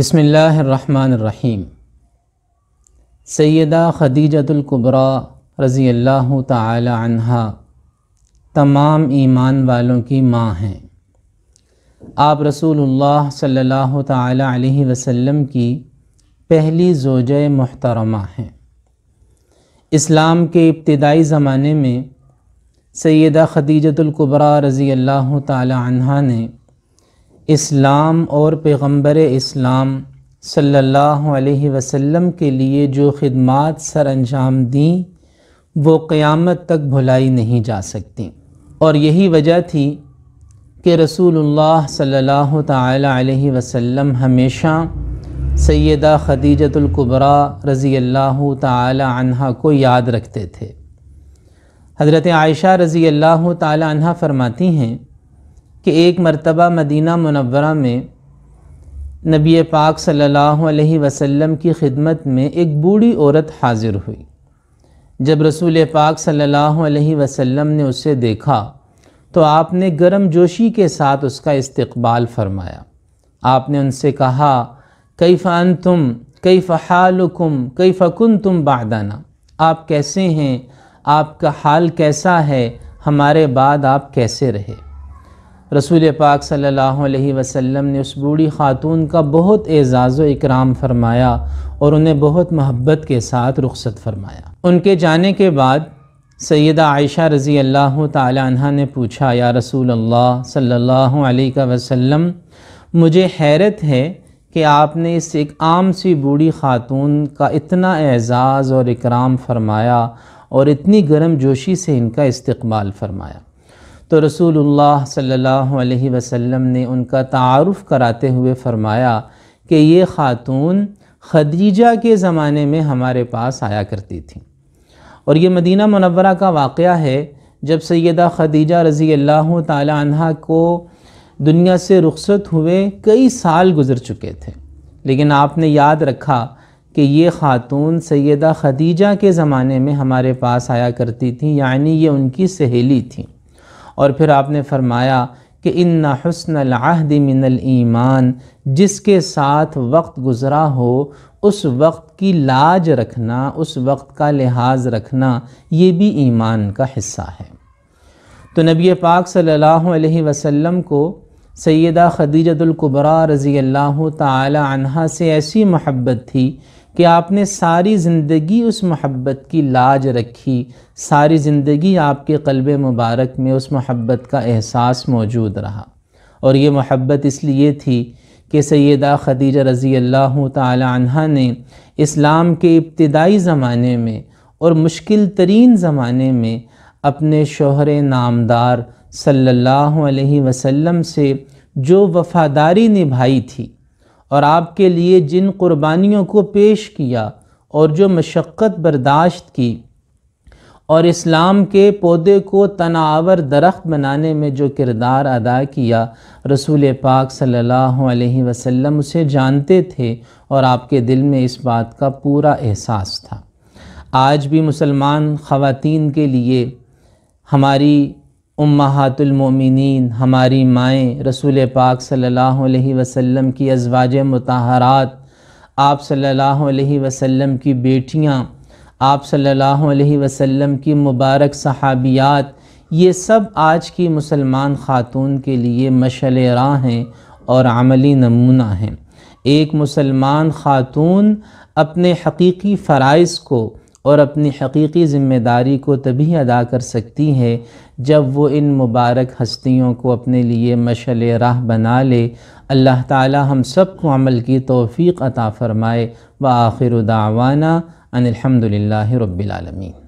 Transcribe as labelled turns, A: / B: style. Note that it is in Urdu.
A: بسم اللہ الرحمن الرحیم سیدہ خدیجہ القبرہ رضی اللہ تعالی عنہ تمام ایمان والوں کی ماں ہیں آپ رسول اللہ صلی اللہ تعالی علیہ وسلم کی پہلی زوجہ محترمہ ہیں اسلام کے ابتدائی زمانے میں سیدہ خدیجت القبرہ رضی اللہ تعالی عنہ نے اسلام اور پیغمبر اسلام صلی اللہ علیہ وسلم کے لیے جو خدمات سر انجام دیں وہ قیامت تک بھلائی نہیں جا سکتیں اور یہی وجہ تھی کہ رسول اللہ صلی اللہ تعالی علیہ وسلم ہمیشہ سیدہ خدیجت القبرہ رضی اللہ تعالی عنہ کو یاد رکھتے تھے حضرت عائشہ رضی اللہ تعالی عنہ فرماتی ہیں کہ ایک مرتبہ مدینہ منورہ میں نبی پاک صلی اللہ علیہ وسلم کی خدمت میں ایک بوڑھی عورت حاضر ہوئی جب رسول پاک صلی اللہ علیہ وسلم نے اسے دیکھا تو آپ نے گرم جوشی کے ساتھ اس کا استقبال فرمایا آپ نے ان سے کہا کئی فن تم کئی فحال کم کئی فکن تم بادانہ آپ کیسے ہیں آپ کا حال کیسا ہے ہمارے بعد آپ کیسے رہے رسول پاک صلی اللہ علیہ وسلم نے اس بوڑھی خاتون کا بہت اعزاز و اکرام فرمایا اور انہیں بہت محبت کے ساتھ رخصت فرمایا ان کے جانے کے بعد سیدہ عائشہ رضی اللہ تعالی عنہ نے پوچھا یا رسول اللہ صلی اللہ علیہ وسلم مجھے حیرت ہے کہ آپ نے اس ایک عام سی بوڑھی خاتون کا اتنا اعزاز اور اکرام فرمایا اور اتنی گرم جوشی سے ان کا استقبال فرمایا تو رسول اللہ صلی اللہ علیہ وسلم نے ان کا تعارف کراتے ہوئے فرمایا کہ یہ خاتون خدیجہ کے زمانے میں ہمارے پاس آیا کرتی تھیں اور یہ مدینہ منورہ کا واقعہ ہے جب سیدہ خدیجہ رضی اللہ تعالی عنہ کو دنیا سے رخصت ہوئے کئی سال گزر چکے تھے لیکن آپ نے یاد رکھا کہ یہ خاتون سیدہ خدیجہ کے زمانے میں ہمارے پاس آیا کرتی تھیں یعنی یہ ان کی سہیلی تھیں اور پھر آپ نے فرمایا کہ ان نہ حسن من المان جس کے ساتھ وقت گزرا ہو اس وقت کی لاج رکھنا اس وقت کا لحاظ رکھنا یہ بھی ایمان کا حصہ ہے تو نبی پاک صلی اللہ علیہ وسلم کو سیدہ خدیجت القبرہ رضی اللہ تعالی عنہ سے ایسی محبت تھی کہ آپ نے ساری زندگی اس محبت کی لاج رکھی ساری زندگی آپ کے قلب مبارک میں اس محبت کا احساس موجود رہا اور یہ محبت اس لیے تھی کہ سیدہ خدیجہ رضی اللہ تعالی عنہ نے اسلام کے ابتدائی زمانے میں اور مشکل ترین زمانے میں اپنے شوہر نامدار صلی اللہ علیہ وسلم سے جو وفاداری نبھائی تھی اور آپ کے لیے جن قربانیوں کو پیش کیا اور جو مشقت برداشت کی اور اسلام کے پودے کو تناور درخت بنانے میں جو کردار ادا کیا رسول پاک صلی اللہ علیہ وسلم اسے جانتے تھے اور آپ کے دل میں اس بات کا پورا احساس تھا آج بھی مسلمان خواتین کے لیے ہماری امہات المومنین ہماری مائیں رسول پاک صلی اللہ علیہ وسلم کی ازواج متحرات آپ صلی اللہ علیہ وسلم کی بیٹیاں آپ صلی اللہ علیہ وسلم کی مبارک صحابیات یہ سب آج کی مسلمان خاتون کے لیے مشعل راہ ہیں اور عملی نمونہ ہیں ایک مسلمان خاتون اپنے حقیقی فرائض کو اور اپنی حقیقی ذمہ داری کو تبھی ادا کر سکتی ہے جب وہ ان مبارک ہستیوں کو اپنے لیے مشعل راہ بنا لے اللہ تعالی ہم سب کو عمل کی توفیق عطا فرمائے وآخر دعوانا الحمد للہ رب العالمین